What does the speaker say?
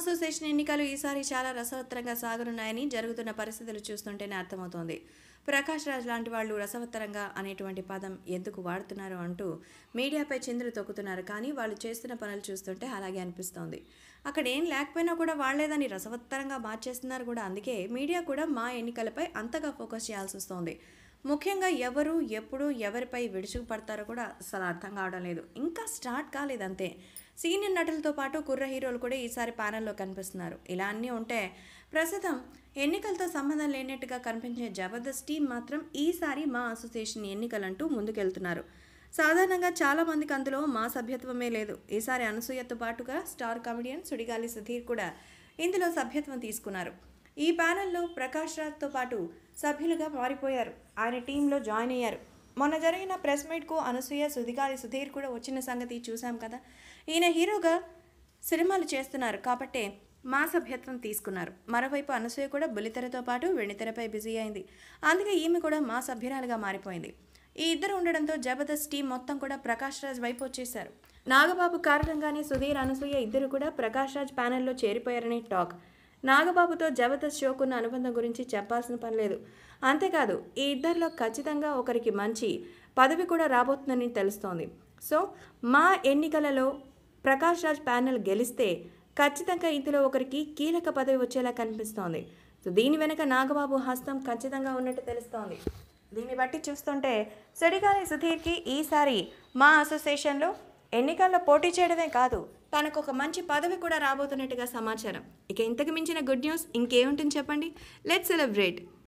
association ఎన్నికలు ఈసారి చాలా రసవత్తరంగా సాగనున్నాయని జరుగుతున్న పరిస్థితులు చూస్తుంటేనే అర్థమవుతోంది ప్రకాష్ రాజ్ లాంటి వాళ్ళు రసవత్తరంగా అనేటువంటి పదం ఎందుకు వాడుతున్నారు అంటూ మీడియాపై చిందులు తొక్కుతున్నారు కానీ వాళ్ళు చేస్తున్న పనులు చూస్తుంటే అలాగే అనిపిస్తోంది అక్కడ ఏం లేకపోయినా కూడా వాళ్ళేదని రసవత్తరంగా మార్చేస్తున్నారు కూడా అందుకే మీడియా కూడా మా ఎన్నికలపై అంతగా ఫోకస్ చేయాల్సి వస్తోంది ముఖ్యంగా ఎవరు ఎప్పుడు ఎవరిపై విడుచుకుపడతారో కూడా అసలు అర్థం కావడం లేదు ఇంకా స్టార్ట్ కాలేదంతే సీనియర్ నటులతో పాటు కుర్ర హీరోలు కూడా ఈసారి ప్యానల్లో కనిపిస్తున్నారు ఇలా అన్నీ ఉంటే ప్రస్తుతం ఎన్నికలతో సంబంధం లేనట్టుగా కనిపించే జబర్దస్త్ టీం మాత్రం ఈసారి మా అసోసియేషన్ ఎన్నికలంటూ ముందుకెళ్తున్నారు సాధారణంగా చాలామందికి అందులో మా సభ్యత్వమే లేదు ఈసారి అనసూయతో పాటుగా స్టార్ కామెడియన్ సుడిగాలి సుధీర్ కూడా ఇందులో సభ్యత్వం తీసుకున్నారు ఈ ప్యానెల్లో ప్రకాష్ రాజ్తో పాటు సభ్యులుగా మారిపోయారు ఆయన టీంలో జాయిన్ అయ్యారు మొన్న జరిగిన ప్రెస్ మీట్కు అనసూయ సుధిగాలి సుధీర్ కూడా వచ్చిన సంగతి చూశాం కదా ఈయన హీరోగా సినిమాలు చేస్తున్నారు కాబట్టే మా సభ్యత్వం తీసుకున్నారు మరోవైపు అనసూయ కూడా బుల్లితెరతో పాటు వెండితెరపై బిజీ అయింది అందుకే ఈమె కూడా మా సభ్యురాలుగా మారిపోయింది ఈ ఇద్దరు ఉండడంతో జబర్దస్త్ టీం మొత్తం కూడా ప్రకాష్ రాజ్ వైపు వచ్చేశారు నాగబాబు కారణంగానే సుధీర్ అనసూయ ఇద్దరు కూడా ప్రకాష్ రాజ్ ప్యానెల్లో చేరిపోయారని టాక్ నాగబాబుతో జబర్దస్త్ షోకున్న అనుబంధం గురించి చెప్పాల్సిన పని లేదు అంతేకాదు ఈ ఇద్దరిలో ఖచ్చితంగా ఒకరికి మంచి పదవి కూడా రాబోతుందని తెలుస్తోంది సో మా ఎన్నికలలో ప్రకాష్ రాజ్ ప్యానెల్ గెలిస్తే ఖచ్చితంగా ఇందులో ఒకరికి కీలక పదవి వచ్చేలా కనిపిస్తోంది సో దీని వెనుక నాగబాబు హస్తం ఖచ్చితంగా ఉన్నట్టు తెలుస్తోంది దీన్ని బట్టి చూస్తుంటే సుడిగాలి సుధీర్కి ఈసారి మా అసోసియేషన్లో ఎన్నికల్లో పోటీ చేయడమే కాదు తనకు ఒక మంచి పదవి కూడా రాబోతున్నట్టుగా సమాచారం ఇక ఇంతకు మించిన గుడ్ న్యూస్ ఇంకేముంటుంది చెప్పండి లెట్ సెలబ్రేట్